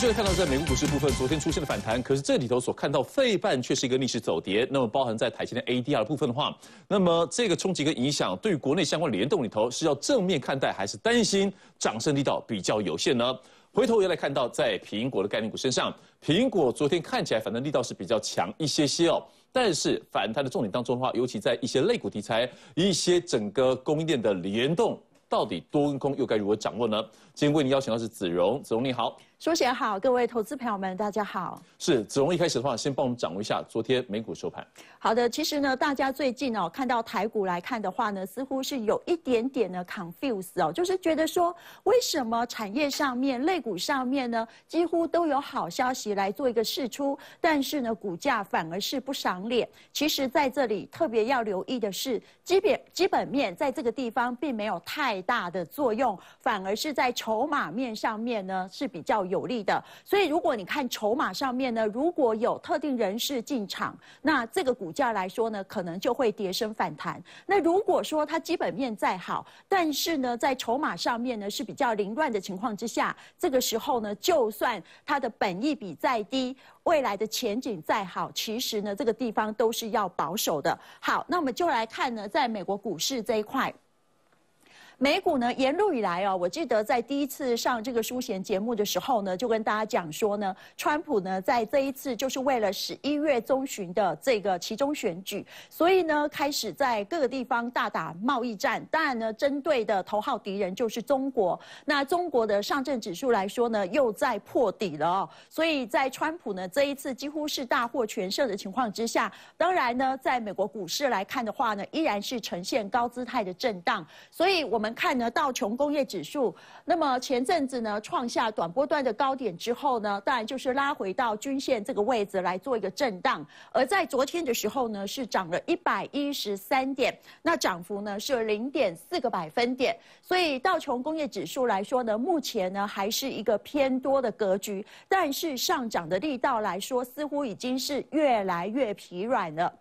继续看到在美国股市部分，昨天出现了反弹，可是这里头所看到费半却是一个逆势走跌。那么包含在台积的 ADR 部分的话，那么这个冲击跟影响对于国内相关联动里头是要正面看待，还是担心涨升力道比较有限呢？回头又来看到在苹果的概念股身上，苹果昨天看起来反弹力道是比较强一些些哦，但是反弹的重点当中的话，尤其在一些类股题材、一些整个供应链的联动，到底多跟空又该如何掌握呢？今天为您邀请到是子荣，子荣你好，苏贤好，各位投资朋友们，大家好。是子荣，一开始的话，先帮我们掌握一下昨天美股收盘。好的，其实呢，大家最近哦，看到台股来看的话呢，似乎是有一点点的 confuse 哦，就是觉得说，为什么产业上面、类股上面呢，几乎都有好消息来做一个释出，但是呢，股价反而是不赏脸。其实，在这里特别要留意的是，基本基本面在这个地方并没有太大的作用，反而是在筹码面上面呢是比较有利的，所以如果你看筹码上面呢，如果有特定人士进场，那这个股价来说呢，可能就会跌升反弹。那如果说它基本面再好，但是呢，在筹码上面呢是比较凌乱的情况之下，这个时候呢，就算它的本益比再低，未来的前景再好，其实呢，这个地方都是要保守的。好，那我们就来看呢，在美国股市这一块。美股呢，沿路以来哦，我记得在第一次上这个书贤节目的时候呢，就跟大家讲说呢，川普呢在这一次就是为了十一月中旬的这个其中选举，所以呢开始在各个地方大打贸易战。当然呢，针对的头号敌人就是中国。那中国的上证指数来说呢，又在破底了哦。所以在川普呢这一次几乎是大获全胜的情况之下，当然呢，在美国股市来看的话呢，依然是呈现高姿态的震荡。所以我们。看呢，道琼工业指数，那么前阵子呢，创下短波段的高点之后呢，当然就是拉回到均线这个位置来做一个震荡。而在昨天的时候呢，是涨了一百一十三点，那涨幅呢是零点四个百分点。所以道琼工业指数来说呢，目前呢还是一个偏多的格局，但是上涨的力道来说，似乎已经是越来越疲软了。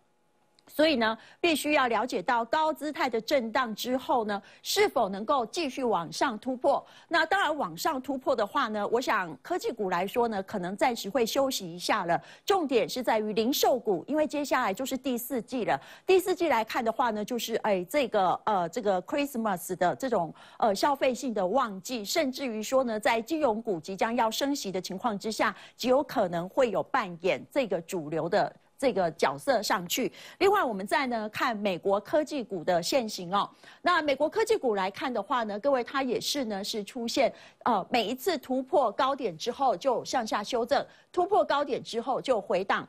所以呢，必须要了解到高姿态的震荡之后呢，是否能够继续往上突破？那当然，往上突破的话呢，我想科技股来说呢，可能暂时会休息一下了。重点是在于零售股，因为接下来就是第四季了。第四季来看的话呢，就是哎，这个呃，这个 Christmas 的这种呃消费性的旺季，甚至于说呢，在金融股即将要升息的情况之下，极有可能会有扮演这个主流的。这个角色上去。另外，我们再呢看美国科技股的现形哦。那美国科技股来看的话呢，各位它也是呢是出现呃每一次突破高点之后就向下修正，突破高点之后就回档。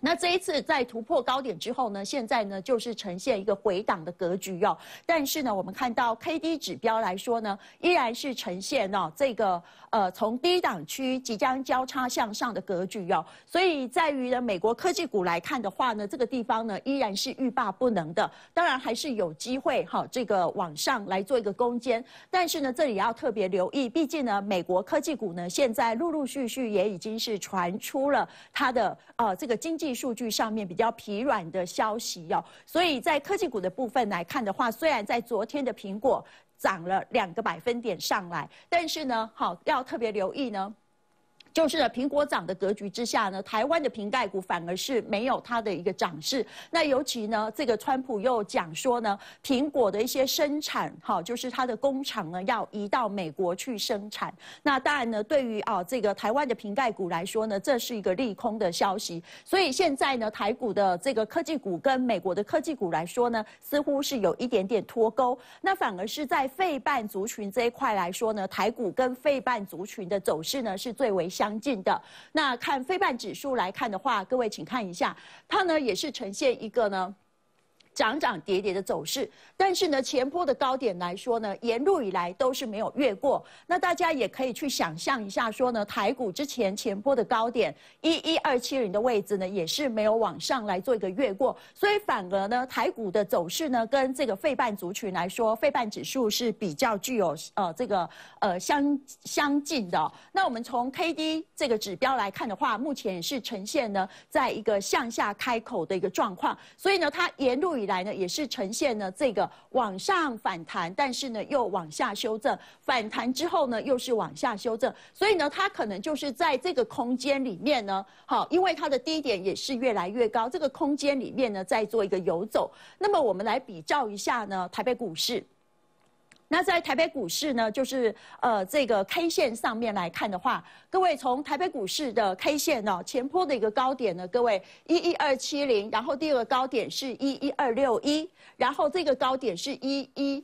那这一次在突破高点之后呢，现在呢就是呈现一个回档的格局哦。但是呢，我们看到 K D 指标来说呢，依然是呈现哦这个呃从低档区即将交叉向上的格局哦。所以，在于呢美国科技股来看的话呢，这个地方呢依然是欲罢不能的。当然还是有机会哈，这个往上来做一个攻坚。但是呢，这里要特别留意，毕竟呢美国科技股呢现在陆陆续续也已经是传出了它的呃这个经济。数据上面比较疲软的消息哟，所以在科技股的部分来看的话，虽然在昨天的苹果涨了两个百分点上来，但是呢，好要特别留意呢。就是苹果涨的格局之下呢，台湾的瓶盖股反而是没有它的一个涨势。那尤其呢，这个川普又讲说呢，苹果的一些生产，哈，就是它的工厂呢要移到美国去生产。那当然呢，对于啊这个台湾的瓶盖股来说呢，这是一个利空的消息。所以现在呢，台股的这个科技股跟美国的科技股来说呢，似乎是有一点点脱钩。那反而是在费半族群这一块来说呢，台股跟费半族群的走势呢是最为相。强劲的那看非半指数来看的话，各位请看一下，它呢也是呈现一个呢。涨涨跌跌的走势，但是呢，前波的高点来说呢，沿路以来都是没有越过。那大家也可以去想象一下，说呢，台股之前前波的高点一一二七零的位置呢，也是没有往上来做一个越过。所以反而呢，台股的走势呢，跟这个费半族群来说，费半指数是比较具有呃这个呃相相近的。那我们从 K D 这个指标来看的话，目前也是呈现呢，在一个向下开口的一个状况。所以呢，它沿路以来呢，也是呈现呢这个往上反弹，但是呢又往下修正，反弹之后呢又是往下修正，所以呢它可能就是在这个空间里面呢，好，因为它的低点也是越来越高，这个空间里面呢在做一个游走。那么我们来比较一下呢，台北股市。那在台北股市呢，就是呃，这个 K 线上面来看的话，各位从台北股市的 K 线呢，前坡的一个高点呢，各位一一二七零，然后第二个高点是一一二六一，然后这个高点是一一。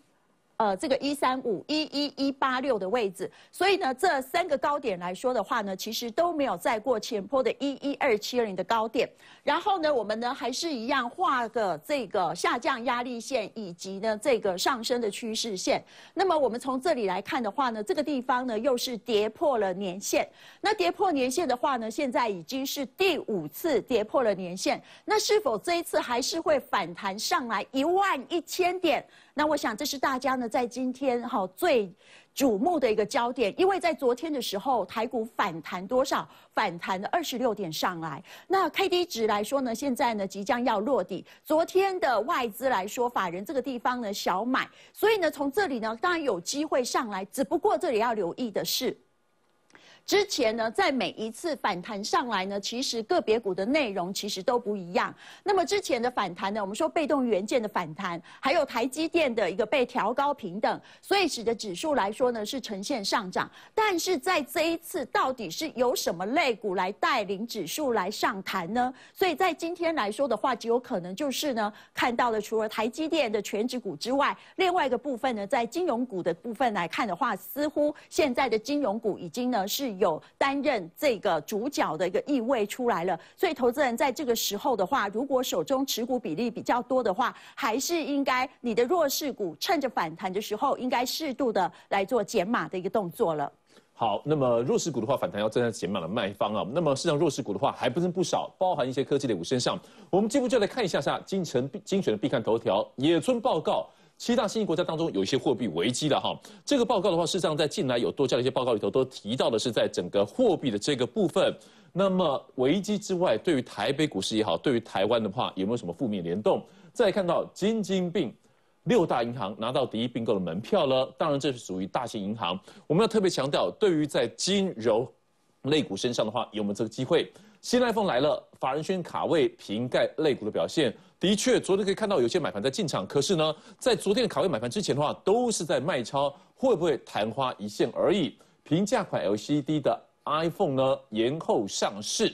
呃，这个一三五一一一八六的位置，所以呢，这三个高点来说的话呢，其实都没有再过前坡的一一二七零的高点。然后呢，我们呢还是一样画个这个下降压力线，以及呢这个上升的趋势线。那么我们从这里来看的话呢，这个地方呢又是跌破了年线。那跌破年线的话呢，现在已经是第五次跌破了年线。那是否这一次还是会反弹上来一万一千点？那我想，这是大家呢在今天哈最瞩目的一个焦点，因为在昨天的时候，台股反弹多少？反弹了二十六点上来。那 K D 值来说呢，现在呢即将要落地。昨天的外资来说，法人这个地方呢小买，所以呢从这里呢，当然有机会上来，只不过这里要留意的是。之前呢，在每一次反弹上来呢，其实个别股的内容其实都不一样。那么之前的反弹呢，我们说被动元件的反弹，还有台积电的一个被调高平等，所以使得指数来说呢是呈现上涨。但是在这一次，到底是由什么类股来带领指数来上弹呢？所以在今天来说的话，极有可能就是呢，看到了除了台积电的全指股之外，另外一个部分呢，在金融股的部分来看的话，似乎现在的金融股已经呢是。有担任这个主角的一个意味出来了，所以投资人在这个时候的话，如果手中持股比例比较多的话，还是应该你的弱势股趁着反弹的时候，应该适度的来做减码的一个动作了。好，那么弱势股的话，反弹要正在减码的卖方啊。那么市场弱势股的话，还不是不少，包含一些科技类股身上。我们进一步就来看一下下，精城精选的必看头条，野村报告。七大新兴国家当中有一些货币危机的哈。这个报告的话，事实上在近来有多家的一些报告里头都提到的是，在整个货币的这个部分。那么危机之外，对于台北股市也好，对于台湾的话，有没有什么负面联动？再看到金金并，六大银行拿到第一并购的门票了。当然，这是属于大型银行。我们要特别强调，对于在金融类股身上的话，有没有这个机会？新 iPhone 来了，法人圈卡位瓶盖类股的表现的确，昨天可以看到有些买盘在进场，可是呢，在昨天的卡位买盘之前的话，都是在卖超，会不会昙花一现而已？平价款 LCD 的 iPhone 呢，延后上市。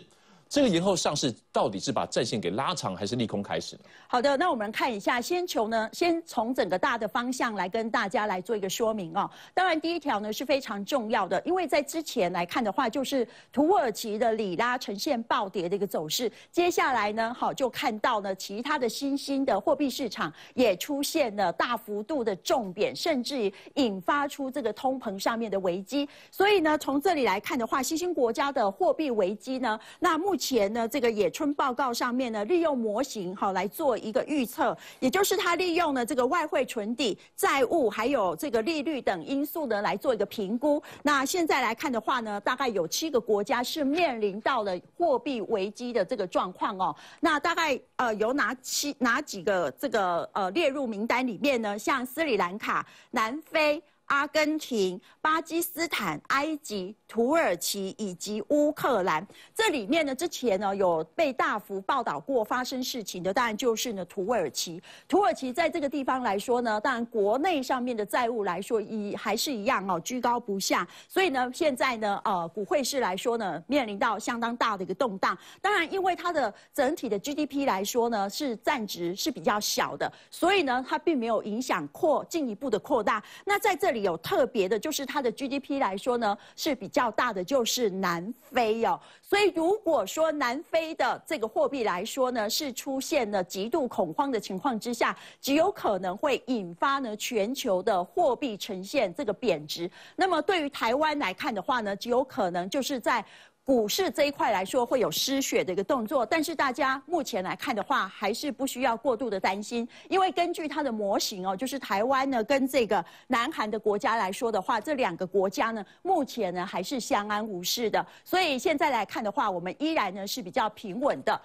这个延后上市到底是把战线给拉长，还是利空开始？好的，那我们看一下，先求呢，先从整个大的方向来跟大家来做一个说明啊。当然，第一条呢是非常重要的，因为在之前来看的话，就是土耳其的里拉呈现暴跌的一个走势。接下来呢，好就看到呢，其他的新兴的货币市场也出现了大幅度的重贬，甚至引发出这个通膨上面的危机。所以呢，从这里来看的话，新兴国家的货币危机呢，那目前呢，这个野村报告上面呢，利用模型哈来做一个预测，也就是他利用了这个外汇存底、债务还有这个利率等因素呢来做一个评估。那现在来看的话呢，大概有七个国家是面临到了货币危机的这个状况哦。那大概呃有哪七哪几个这个呃列入名单里面呢？像斯里兰卡、南非、阿根廷、巴基斯坦、埃及。土耳其以及乌克兰，这里面呢，之前呢有被大幅报道过发生事情的，当然就是呢土耳其。土耳其在这个地方来说呢，当然国内上面的债务来说一还是一样哦，居高不下。所以呢，现在呢，呃，股汇市来说呢，面临到相当大的一个动荡。当然，因为它的整体的 GDP 来说呢，是占值是比较小的，所以呢，它并没有影响扩进一步的扩大。那在这里有特别的，就是它的 GDP 来说呢，是比较。较大的就是南非哦，所以如果说南非的这个货币来说呢，是出现了极度恐慌的情况之下，极有可能会引发呢全球的货币呈现这个贬值。那么对于台湾来看的话呢，极有可能就是在。股市这一块来说会有失血的一个动作，但是大家目前来看的话，还是不需要过度的担心，因为根据它的模型哦，就是台湾呢跟这个南韩的国家来说的话，这两个国家呢目前呢还是相安无事的，所以现在来看的话，我们依然呢是比较平稳的。